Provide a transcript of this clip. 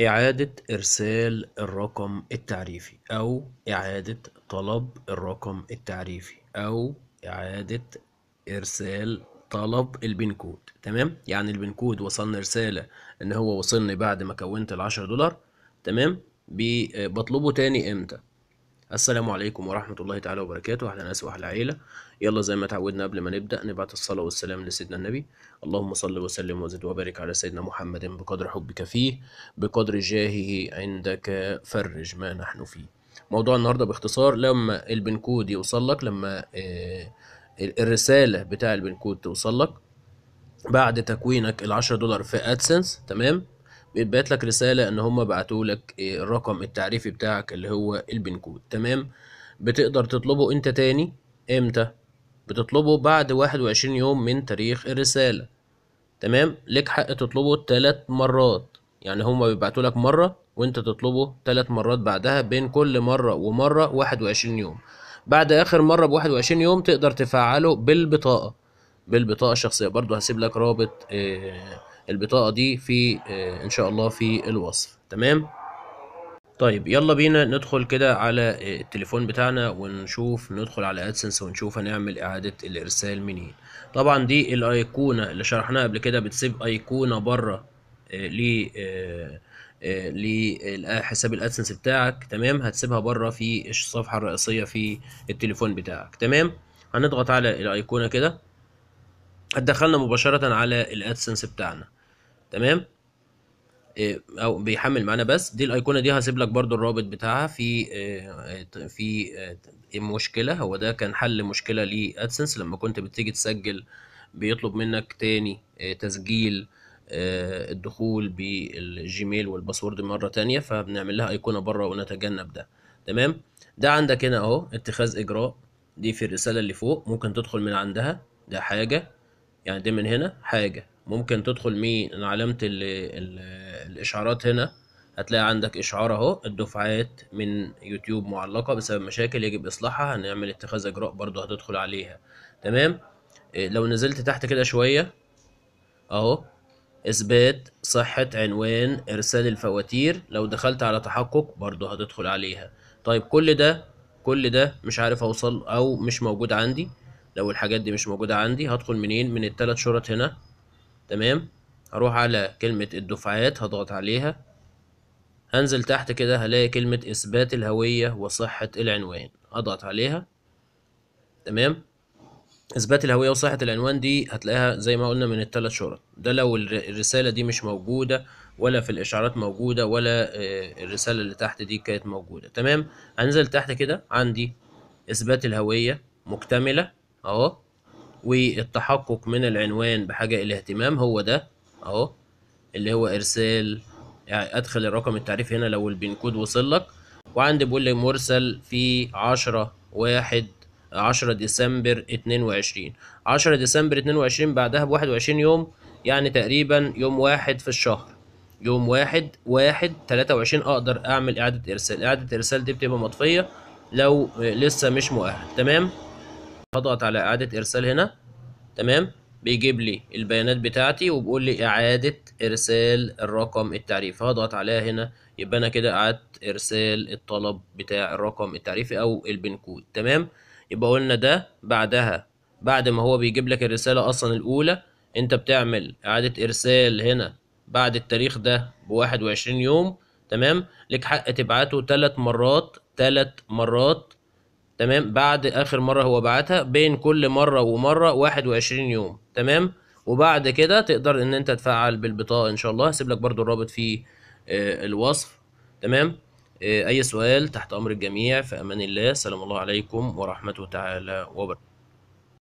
إعادة إرسال الرقم التعريفي أو إعادة طلب الرقم التعريفي أو إعادة إرسال طلب البين كود تمام يعني البين كود وصلنا رسالة إن هو وصلني بعد ما كونت العشرة دولار تمام بطلبه تاني إمتى السلام عليكم ورحمة الله تعالى وبركاته أحلى ناس وأحلى عيلة يلا زي ما تعودنا قبل ما نبدأ نبعت الصلاة والسلام لسيدنا النبي اللهم صل وسلم وزد وبارك على سيدنا محمد بقدر حبك فيه بقدر جاهه عندك فرج ما نحن فيه موضوع النهاردة باختصار لما البنكود يوصل لك لما آه، الرسالة بتاع البنكود توصل لك بعد تكوينك العشرة دولار في ادسنس تمام بيتبعت لك رسالة ان هم بعتوا لك آه، الرقم التعريفي بتاعك اللي هو كود تمام بتقدر تطلبه انت تاني امتى بتطلبه بعد واحد وعشرين يوم من تاريخ الرسالة تمام لك حق تطلبه تلات مرات يعني هما بيبعتوا لك مرة وانت تطلبه تلات مرات بعدها بين كل مرة ومرة واحد وعشرين يوم بعد اخر مرة بواحد وعشرين يوم تقدر تفعله بالبطاقة بالبطاقة الشخصية برضو هسيب لك رابط ايه البطاقه دي في آه، ان شاء الله في الوصف تمام طيب يلا بينا ندخل كده على آه، التليفون بتاعنا ونشوف ندخل على ادسنس ونشوف هنعمل اعادة الارسال منين طبعا دي الايقونة اللي شرحناها قبل كده بتسيب ايقونة بره آه، ل لحساب الادسنس بتاعك تمام هتسيبها بره في الصفحة الرئيسية في التليفون بتاعك تمام هنضغط على الايقونة كده هتدخلنا مباشره على الادسنس بتاعنا تمام إيه، او بيحمل معانا بس دي الايقونه دي هسيب لك برضو الرابط بتاعها في آه، في آه، مشكله هو ده كان حل مشكله لادسنس لما كنت بتيجي تسجل بيطلب منك تاني آه، تسجيل الدخول بالجيميل والباسورد مره تانية فبنعمل لها ايقونه بره ونتجنب ده تمام ده عندك هنا اهو اتخاذ اجراء دي في الرساله اللي فوق ممكن تدخل من عندها ده حاجه يعني دي من هنا حاجه ممكن تدخل مين انا علامه ال ال الاشعارات هنا هتلاقي عندك اشعار اهو الدفعات من يوتيوب معلقه بسبب مشاكل يجب اصلاحها هنعمل اتخاذ اجراء برضه هتدخل عليها تمام إيه، لو نزلت تحت كده شويه اهو اثبات صحه عنوان ارسال الفواتير لو دخلت على تحقق برضه هتدخل عليها طيب كل ده كل ده مش عارف اوصل او مش موجود عندي لو الحاجات دي مش موجودة عندي هدخل منين من التلات شرط هنا تمام هروح على كلمة الدفعات هضغط عليها هنزل تحت كده هلاقي كلمة إثبات الهوية وصحة العنوان هضغط عليها تمام إثبات الهوية وصحة العنوان دي هتلاقيها زي ما قلنا من التلات شرط ده لو الرسالة دي مش موجودة ولا في الإشعارات موجودة ولا آه، الرسالة اللي تحت دي كانت موجودة تمام هنزل تحت كده عندي إثبات الهوية مكتملة اهو والتحقق من العنوان بحاجة الاهتمام هو ده اهو اللي هو إرسال يعني أدخل الرقم التعريف هنا لو البين كود وصل لك وعندي بيقول لي مرسل في عشرة واحد عشرة ديسمبر اتنين وعشرين عشرة ديسمبر اتنين وعشرين بعدها بواحد وعشرين يوم يعني تقريبا يوم واحد في الشهر يوم واحد واحد تلاتة وعشرين أقدر أعمل إعادة إرسال إعادة إرسال دي بتبقى مطفية لو لسه مش مؤهل تمام هضغط على اعادة ارسال هنا تمام بيجيب لي البيانات بتاعتي وبيقول لي اعادة ارسال الرقم التعريفي هضغط عليها هنا يبقى انا كده إعادة ارسال الطلب بتاع الرقم التعريفي او البنكود تمام يبقى قلنا ده بعدها بعد ما هو بيجيب لك الرسالة اصلا الاولى انت بتعمل اعادة ارسال هنا بعد التاريخ ده بواحد وعشرين يوم تمام لك حق تبعته تلات مرات تلات مرات تمام بعد اخر مره هو بعتها بين كل مره ومره 21 يوم تمام وبعد كده تقدر ان انت تفعل بالبطاقه ان شاء الله هسيب لك برده الرابط في آه، الوصف تمام آه، اي سؤال تحت امر الجميع في امان الله سلام الله عليكم ورحمه تعالى وبركاته